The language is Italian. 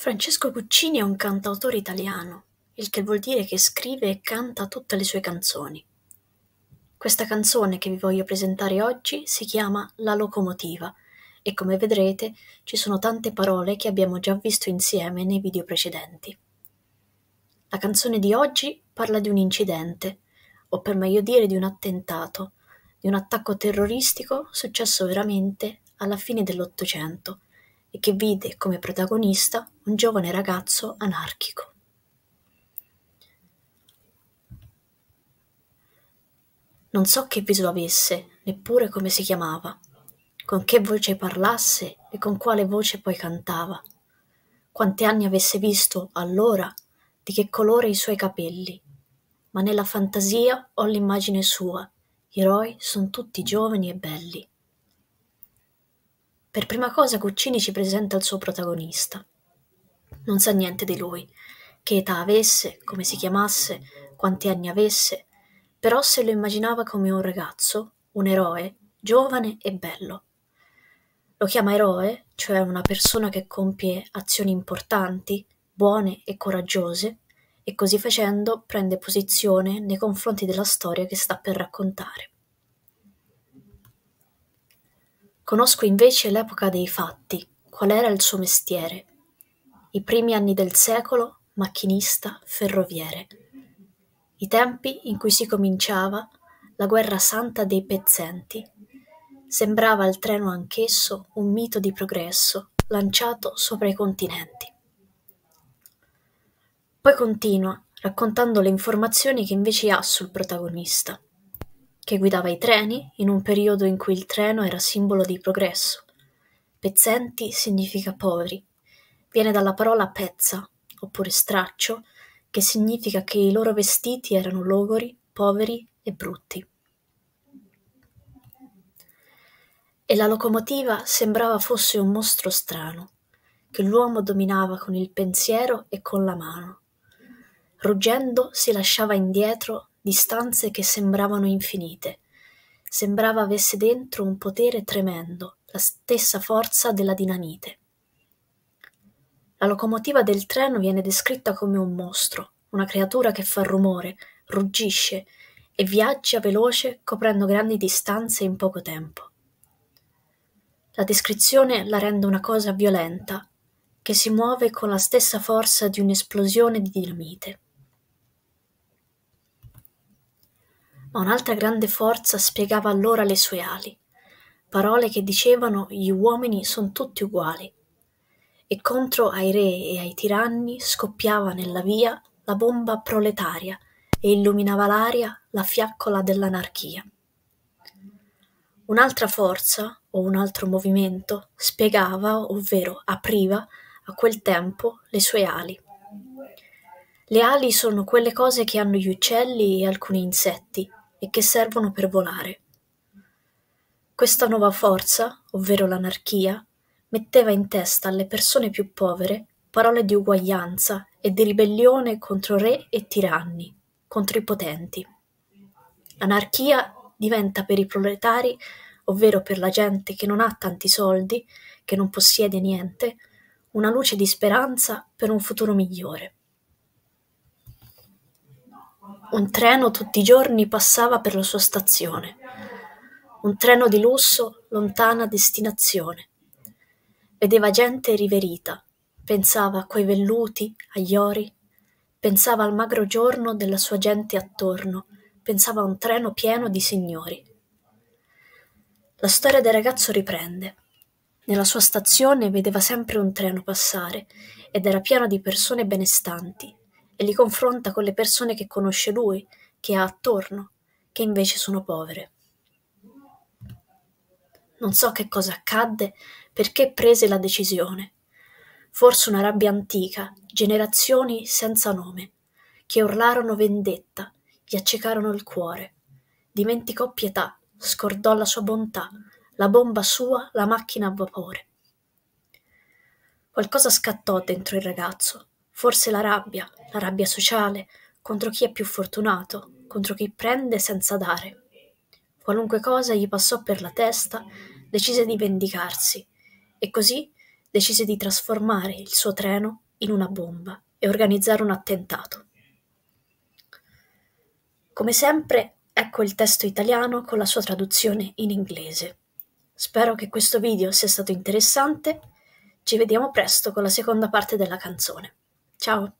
Francesco Guccini è un cantautore italiano, il che vuol dire che scrive e canta tutte le sue canzoni. Questa canzone che vi voglio presentare oggi si chiama La locomotiva e come vedrete ci sono tante parole che abbiamo già visto insieme nei video precedenti. La canzone di oggi parla di un incidente, o per meglio dire di un attentato, di un attacco terroristico successo veramente alla fine dell'Ottocento che vide come protagonista un giovane ragazzo anarchico. Non so che viso avesse, neppure come si chiamava, con che voce parlasse e con quale voce poi cantava, quanti anni avesse visto allora, di che colore i suoi capelli, ma nella fantasia ho l'immagine sua, gli eroi sono tutti giovani e belli. Per prima cosa Guccini ci presenta il suo protagonista. Non sa niente di lui, che età avesse, come si chiamasse, quanti anni avesse, però se lo immaginava come un ragazzo, un eroe, giovane e bello. Lo chiama eroe, cioè una persona che compie azioni importanti, buone e coraggiose, e così facendo prende posizione nei confronti della storia che sta per raccontare. Conosco invece l'epoca dei fatti, qual era il suo mestiere. I primi anni del secolo, macchinista, ferroviere. I tempi in cui si cominciava la guerra santa dei pezzenti. Sembrava il treno anch'esso un mito di progresso lanciato sopra i continenti. Poi continua raccontando le informazioni che invece ha sul protagonista che guidava i treni in un periodo in cui il treno era simbolo di progresso. Pezzenti significa poveri. Viene dalla parola pezza, oppure straccio, che significa che i loro vestiti erano logori, poveri e brutti. E la locomotiva sembrava fosse un mostro strano, che l'uomo dominava con il pensiero e con la mano. Ruggendo si lasciava indietro distanze che sembravano infinite. Sembrava avesse dentro un potere tremendo, la stessa forza della dinamite. La locomotiva del treno viene descritta come un mostro, una creatura che fa rumore, ruggisce e viaggia veloce coprendo grandi distanze in poco tempo. La descrizione la rende una cosa violenta, che si muove con la stessa forza di un'esplosione di dinamite. ma un'altra grande forza spiegava allora le sue ali, parole che dicevano gli uomini son tutti uguali. E contro ai re e ai tiranni scoppiava nella via la bomba proletaria e illuminava l'aria la fiaccola dell'anarchia. Un'altra forza, o un altro movimento, spiegava, ovvero apriva, a quel tempo le sue ali. Le ali sono quelle cose che hanno gli uccelli e alcuni insetti, e che servono per volare. Questa nuova forza, ovvero l'anarchia, metteva in testa alle persone più povere parole di uguaglianza e di ribellione contro re e tiranni, contro i potenti. L'anarchia diventa per i proletari, ovvero per la gente che non ha tanti soldi, che non possiede niente, una luce di speranza per un futuro migliore. Un treno tutti i giorni passava per la sua stazione, un treno di lusso, lontana destinazione. Vedeva gente riverita, pensava a quei velluti, agli ori, pensava al magro giorno della sua gente attorno, pensava a un treno pieno di signori. La storia del ragazzo riprende. Nella sua stazione vedeva sempre un treno passare ed era pieno di persone benestanti, e li confronta con le persone che conosce lui, che ha attorno, che invece sono povere. Non so che cosa accadde, perché prese la decisione. Forse una rabbia antica, generazioni senza nome, che urlarono vendetta, gli accecarono il cuore. Dimenticò pietà, scordò la sua bontà, la bomba sua, la macchina a vapore. Qualcosa scattò dentro il ragazzo, forse la rabbia, la rabbia sociale, contro chi è più fortunato, contro chi prende senza dare. Qualunque cosa gli passò per la testa, decise di vendicarsi e così decise di trasformare il suo treno in una bomba e organizzare un attentato. Come sempre, ecco il testo italiano con la sua traduzione in inglese. Spero che questo video sia stato interessante. Ci vediamo presto con la seconda parte della canzone. Ciao!